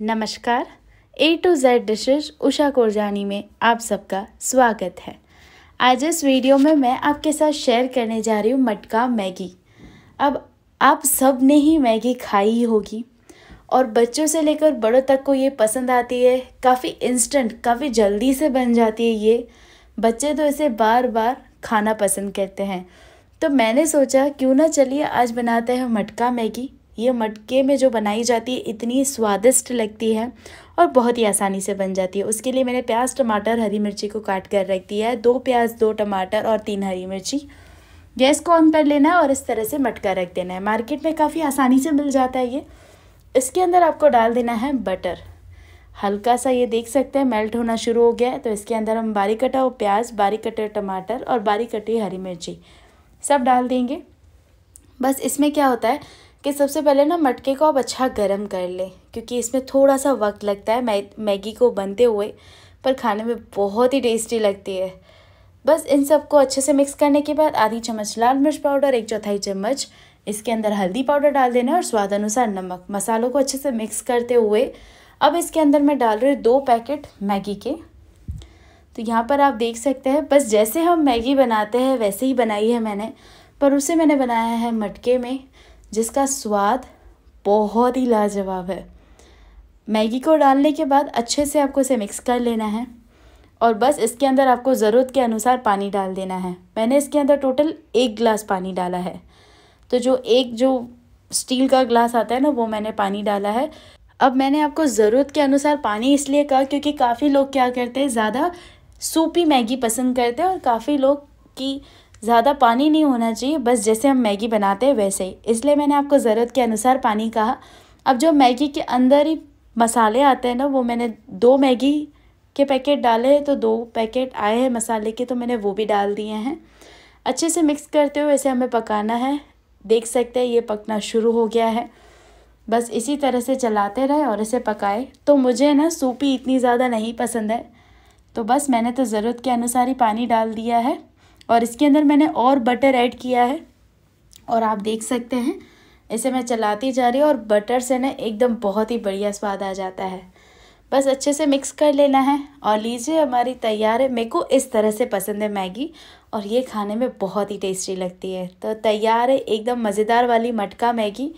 नमस्कार A to Z dishes Usha Korjani में आप सबका स्वागत है आज इस वीडियो में मैं आपके साथ शेयर करने जा रही हूँ मटका मैगी अब आप सब ने ही मैगी खाई होगी और बच्चों से लेकर बड़ों तक को ये पसंद आती है काफ़ी इंस्टेंट काफ़ी जल्दी से बन जाती है ये बच्चे तो इसे बार बार खाना पसंद करते हैं तो मैंने सोचा क्यों ना चलिए आज बनाते हैं मटका मैगी ये मटके में जो बनाई जाती है इतनी स्वादिष्ट लगती है और बहुत ही आसानी से बन जाती है उसके लिए मैंने प्याज टमाटर हरी मिर्ची को काट कर रख दिया है दो प्याज दो टमाटर और तीन हरी मिर्ची गैस को ऑन कर लेना है और इस तरह से मटका रख देना है मार्केट में काफ़ी आसानी से मिल जाता है ये इसके अंदर आपको डाल देना है बटर हल्का सा ये देख सकते हैं मेल्ट होना शुरू हो गया है तो इसके अंदर हम बारीक कटा हुआ प्याज बारीक कटे टमाटर और बारीक कटी हरी मिर्ची सब डाल देंगे बस इसमें क्या होता है कि सबसे पहले ना मटके को आप अच्छा गर्म कर लें क्योंकि इसमें थोड़ा सा वक्त लगता है मै मैगी को बनते हुए पर खाने में बहुत ही टेस्टी लगती है बस इन सबको अच्छे से मिक्स करने के बाद आधी चम्मच लाल मिर्च पाउडर एक चौथाई चम्मच इसके अंदर हल्दी पाउडर डाल देना और स्वाद अनुसार नमक मसालों को अच्छे से मिक्स करते हुए अब इसके अंदर मैं डाल रही हूँ दो पैकेट मैगी के तो यहाँ पर आप देख सकते हैं बस जैसे हम मैगी बनाते हैं वैसे ही बनाई है मैंने पर उसे मैंने बनाया है मटके में जिसका स्वाद बहुत ही लाजवाब है मैगी को डालने के बाद अच्छे से आपको इसे मिक्स कर लेना है और बस इसके अंदर आपको ज़रूरत के अनुसार पानी डाल देना है मैंने इसके अंदर टोटल एक ग्लास पानी डाला है तो जो एक जो स्टील का ग्लास आता है ना वो मैंने पानी डाला है अब मैंने आपको ज़रूरत के अनुसार पानी इसलिए कहा क्योंकि काफ़ी लोग क्या करते हैं ज़्यादा सूपी मैगी पसंद करते हैं और काफ़ी लोग की ज़्यादा पानी नहीं होना चाहिए बस जैसे हम मैगी बनाते हैं वैसे ही इसलिए मैंने आपको ज़रूरत के अनुसार पानी कहा अब जो मैगी के अंदर ही मसाले आते हैं ना वो मैंने दो मैगी के पैकेट डाले हैं तो दो पैकेट आए हैं मसाले के तो मैंने वो भी डाल दिए हैं अच्छे से मिक्स करते हुए इसे हमें पकाना है देख सकते हैं ये पकना शुरू हो गया है बस इसी तरह से चलाते रहे और इसे पकाए तो मुझे ना सूपी इतनी ज़्यादा नहीं पसंद है तो बस मैंने तो ज़रूरत के अनुसार ही पानी डाल दिया है और इसके अंदर मैंने और बटर ऐड किया है और आप देख सकते हैं इसे मैं चलाती जा रही हूँ और बटर से ना एकदम बहुत ही बढ़िया स्वाद आ जाता है बस अच्छे से मिक्स कर लेना है और लीजिए हमारी तैयार है मेरे को इस तरह से पसंद है मैगी और ये खाने में बहुत ही टेस्टी लगती है तो तैयार है एकदम मज़ेदार वाली मटका मैगी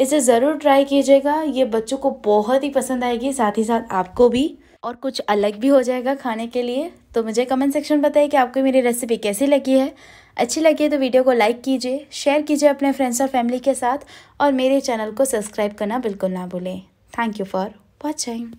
इसे ज़रूर ट्राई कीजिएगा ये बच्चों को बहुत ही पसंद आएगी साथ ही साथ आपको भी और कुछ अलग भी हो जाएगा खाने के लिए तो मुझे कमेंट सेक्शन में बताइए कि आपको मेरी रेसिपी कैसी लगी है अच्छी लगी है तो वीडियो को लाइक कीजिए शेयर कीजिए अपने फ्रेंड्स और फैमिली के साथ और मेरे चैनल को सब्सक्राइब करना बिल्कुल ना भूलें थैंक यू फॉर वॉचिंग